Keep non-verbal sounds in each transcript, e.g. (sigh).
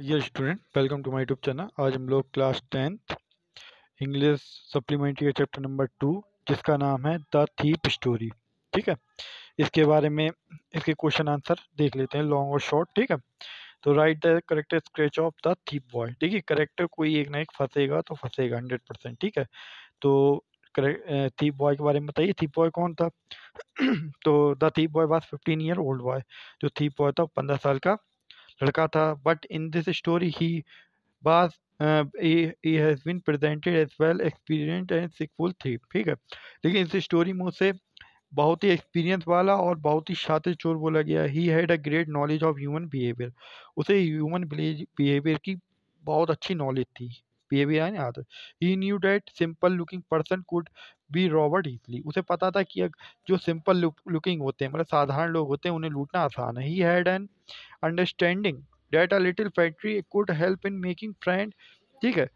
Dear student welcome to my YouTube channel आज हम लोग class tenth English supplementary chapter number two जिसका नाम है द थीप स्टोरी ठीक है इसके बारे में इसके क्वेश्चन आंसर देख लेते हैं लॉन्ग और शॉर्ट ठीक है तो write the character sketch of the thief boy ठीक है करेक्टर कोई एक ना एक फंसेगा तो फंसेगा हंड्रेड परसेंट ठीक है तो थीप बॉय के बारे में बताइए थीप बॉय कौन था (clears throat) तो the thief boy was fifteen year old boy जो थीप बॉय था पंद्रह साल का लड़का था but in this story he was has been presented as well experience and skilful थी ठीक है लेकिन इस स्टोरी में उसे बहुत ही एक्सपीरियंस वाला और बहुत ही शातिर चोर बोला गया he had a great knowledge of human behaviour उसे ह्यूमन बिहेवियर की बहुत अच्छी नॉलेज थी बिहेवियर है ना he knew that simple looking person could be robbed easily उसे पता था कि जो सिंपल लुकिंग होते हैं मतलब साधारण लोग होते हैं उन्हें लूटना आसान है he had an understanding that a little factory could help in making friend ठीक है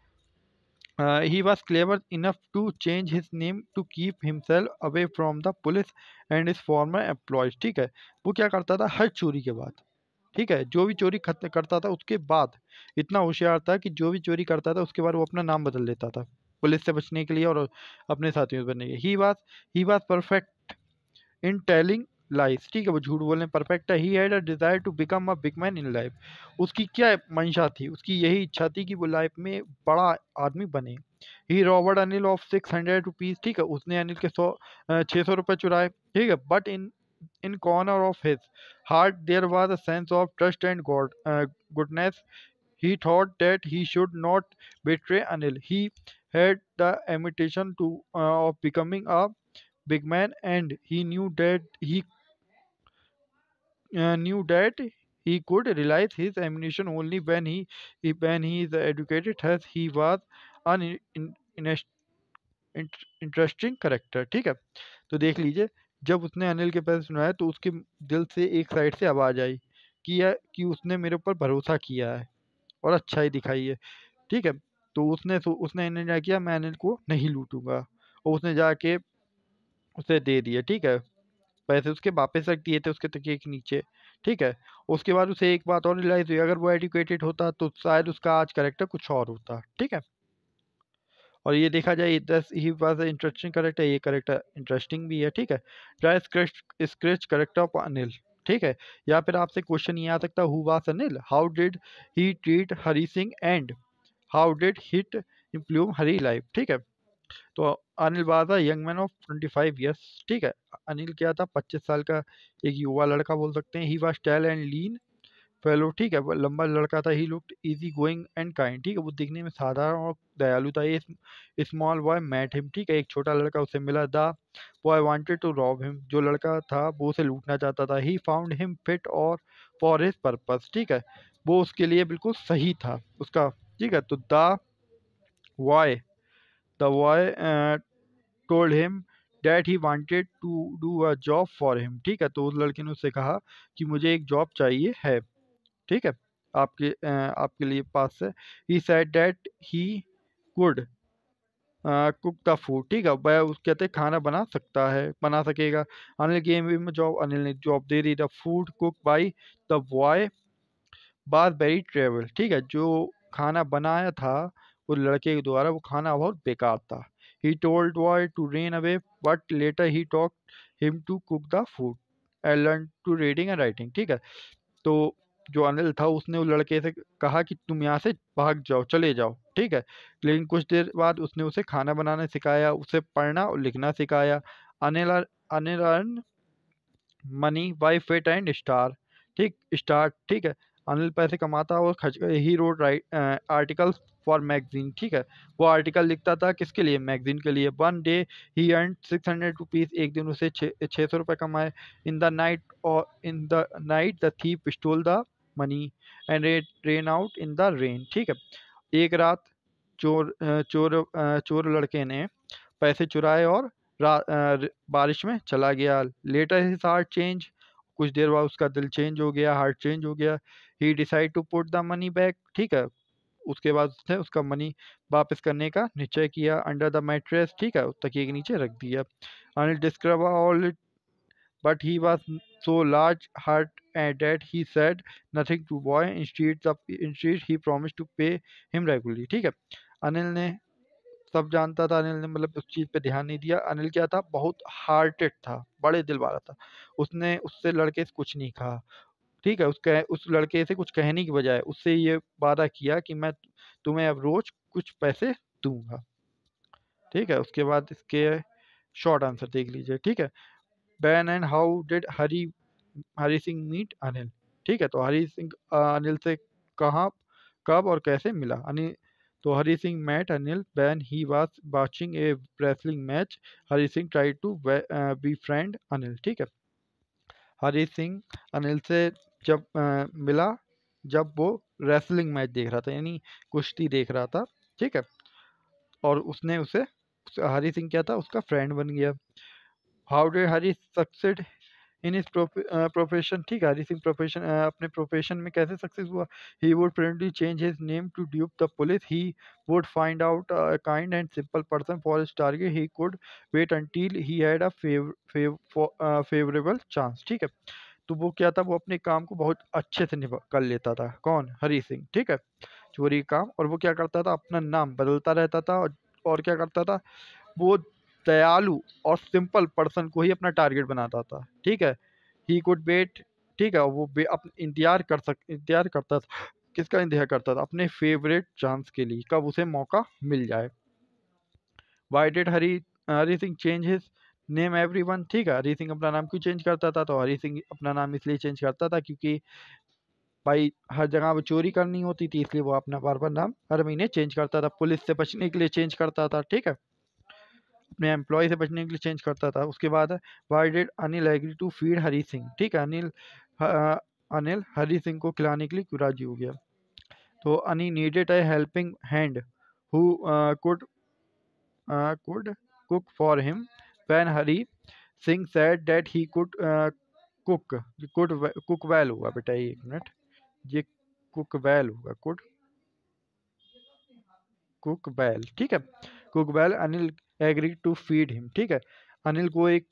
he was clever enough to change his name to keep himself away from the police and his former employers ठीक है वो क्या करता था हर चोरी के बाद ठीक है जो भी चोरी करता था उसके बाद इतना होशियार था कि जो भी चोरी करता था उसके बाद वो अपना नाम बदल लेता था पुलिस से बचने के लिए और अपने साथियों से बचने के लिए he was he was perfect in telling life ठीक है वो झूठ बोलने परफेक्ट है he had a desire to become a big man in life उसकी क्या मंशा थी उसकी यही इच्छा थी कि वो लाइफ में बड़ा आदमी बने he robbed Anil of six hundred rupees ठीक है उसने अनिल के सौ छः सौ रुपये चुराए ठीक है but in in corner of his heart there was a sense of trust and God, uh, goodness. He thought that he should not betray Anil. He had the ambition to uh, of becoming a big man, and he knew that he uh, knew that he could realize his ambition only when he when he is educated. As he was an in, in, in, interesting character, ठीक है तो देख लीजिए जब उसने अनिल के पैसे सुनाया तो उसके दिल से एक साइड से आवाज़ आई कि यह कि उसने मेरे ऊपर भरोसा किया है और अच्छा ही दिखाई है ठीक है तो उसने उसने इन्हें क्या किया मैं अनिल को नहीं लूटूंगा और उसने जाके उसे दे दिया ठीक है पैसे उसके वापस रख दिए थे उसके तकिए के नीचे ठीक है उसके बाद उसे एक बात और रिलाइज हुई अगर वो एडुकेटेड होता तो शायद उसका आज करेक्टर कुछ और होता ठीक है और ये देखा जाए दस ही वॉज इंटरेस्टिंग करेक्टर ये करेक्टर इंटरेस्टिंग भी है ठीक है draw sketch sketch character of Anil ठीक है या फिर आपसे क्वेश्चन ये आ सकता who was Anil how did he treat Hari Singh and how did he improve Hari life ठीक है तो Anil was a young man of twenty five years ठीक है अनिल क्या था पच्चीस साल का एक युवा लड़का बोल सकते हैं he was tall and lean fellow ठीक है लंबा लड़का था he look easy going and kind ठीक है वो दिखने में साधारण और दयालु था ये स्मॉल बॉय मैट हिम ठीक है एक छोटा लड़का उसे मिला the boy wanted to rob him जो लड़का था वो उसे लूटना चाहता था ही फाउंड हिम फिट और फॉर हिज पर्पज ठीक है वो उसके लिए बिल्कुल सही था उसका ठीक है तो the boy the boy told him that he wanted to do a job for him ठीक है तो उस लड़के ने उससे कहा कि मुझे एक जॉब चाहिए है ठीक है आपके आपके लिए पास है he said that he could cook the food ठीक है वह उस कहते खाना बना सकता है बना सकेगा अनिल गेम में जॉब अनिल ने जॉब दे दी the food cook by the boy बाद बेरी ट्रेवल ठीक है जो खाना बनाया था उस लड़के के द्वारा वो खाना बहुत बेकार था he told boy to ran away but later he taught him to cook the food I learn to reading and writing ठीक है तो जो अनिल था उसने उस लड़के से कहा कि तुम यहाँ से भाग जाओ चले जाओ ठीक है लेकिन कुछ देर बाद उसने उसे खाना बनाना सिखाया उसे पढ़ना और लिखना सिखाया Anil Anil earn money by fits and star ठीक स्टार ठीक है अनिल पैसे कमाता और खर्च he wrote write articles for magazine ठीक है वो आर्टिकल लिखता था किसके लिए मैगजीन के लिए one day he earn six hundred rupees एक दिन उसे छः सौ रुपये कमाए इन द नाइट और in the night the thief stole the money and ran ran out in the rain ठीक है एक रात चोर चोर चोर लड़के ने पैसे चुराए और बारिश में चला गया लेटर हिज हार्ट चेंज कुछ देर बाद उसका दिल चेंज हो गया हार्ट चेंज हो गया he decide to put the money back ठीक है उसके बाद उसने उसका मनी वापस करने का निश्चय किया अंडर द मैट्रेस ठीक है तकिए के नीचे रख दिया Anil describe all it But he was so large hearted eh, that he said nothing to boy. Instead, the, instead he promised to pay him regularly. ठीक है अनिल ने सब जानता था अनिल ने मतलब उस चीज़ पे ध्यान नहीं दिया अनिल क्या था बहुत हार्टेड था बड़े दिल वाला था उसने उससे लड़के से कुछ नहीं कहा ठीक है उस कह, उस लड़के से कुछ कहने की बजाय उससे ये वादा किया कि मैं तुम्हें अब रोज़ कुछ पैसे दूंगा ठीक है उसके बाद इसके शॉर्ट आंसर देख लीजिए ठीक है when and how did Hari Hari Singh meet Anil ठीक है तो हरी सिंह अनिल से कहाँ कब और कैसे मिला अनिल तो Hari Singh met Anil when he was watching a wrestling match Hari Singh try to be friend Anil ठीक है हरी सिंह अनिल से जब आ, मिला जब वो रेसलिंग मैच देख रहा था यानी कुश्ती देख रहा था ठीक है और उसने उसे हरी सिंह क्या था उसका फ्रेंड बन गया how did Hari succeed in his profession ठीक है हरी सिंह प्रोफेशन uh, अपने प्रोफेशन में कैसे सक्सेस हुआ he would friendly change his name to dupe the police he would find out kind and simple person for his target he could wait until he had a favourable chance ठीक है तो वो क्या था वो अपने काम को बहुत अच्छे से कर लेता था कौन हरी सिंह ठीक है चोरी काम और वो क्या करता था अपना नाम बदलता रहता था और क्या करता था वो दयालु और सिंपल पर्सन को ही अपना टारगेट बनाता था ठीक है ही कुड वेट ठीक है वो इंतजार कर सक इंतजार करता था किसका इंतजार करता था अपने फेवरेट चांस के लिए कब उसे मौका मिल जाए why did Hari Hari Singh change his name every one ठीक है हरी सिंह अपना नाम क्यों चेंज करता था तो हरी सिंह अपना नाम इसलिए चेंज करता था क्योंकि भाई हर जगह वो चोरी करनी होती थी इसलिए वो अपना बार बार नाम हर महीने चेंज करता था पुलिस से बचने के लिए चेंज करता था ठीक है अपने एम्प्लॉय से बचने के लिए चेंज करता था उसके बाद why did Anil agree to feed Hari Singh ठीक है अनिल अनिल हरी सिंह को खिलाने के लिए राजी हो गया तो Anil needed a helping hand who could could cook for him when Hari Singh said that he could cook could cook well हुआ बेटा ये एक मिनट ये कुक वेल हुआ कुड कुक बैल ठीक है cook well Anil agree to feed him ठीक है अनिल को एक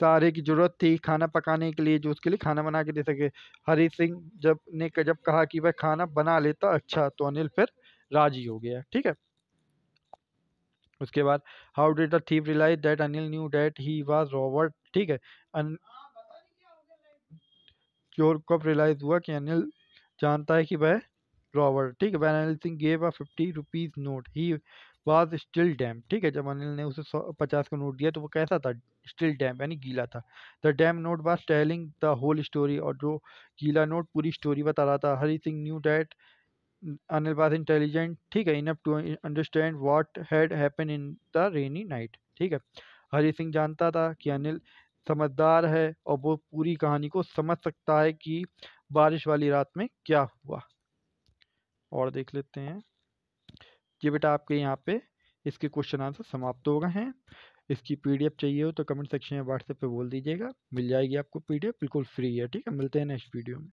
सहारे की ज़रूरत थी खाना पकाने के लिए जो उसके लिए खाना बना के दे सके हरी सिंह जब ने जब कहा कि वह खाना बना लेता अच्छा तो अनिल फिर राजी हो गया ठीक है उसके बाद how did the thief realise that Anil knew that he was robbed ठीक है अन चोर कब रियलाइज हुआ कि अनिल जानता है कि वह रॉबर्ट ठीक है when Anil Singh gave a fifty rupees note he was still damn ठीक है जब अनिल ने उसे सौ पचास का नोट दिया तो वो कैसा था स्टिल डैम यानी गीला था the damp note was telling the whole story और जो गीला नोट पूरी स्टोरी बता रहा था Hari Singh knew that Anil was intelligent ठीक है enough to understand what had happen in the rainy night ठीक है हरी सिंह जानता था कि अनिल समझदार है और वो पूरी कहानी को समझ सकता है कि बारिश वाली रात में क्या हुआ और देख लेते हैं ये बेटा आपके यहाँ पे इसके क्वेश्चन आंसर समाप्त हो गए हैं इसकी पीडीएफ चाहिए हो तो कमेंट सेक्शन में व्हाट्सएप पे बोल दीजिएगा मिल जाएगी आपको पीडीएफ बिल्कुल फ्री है ठीक है मिलते हैं नेक्स्ट वीडियो में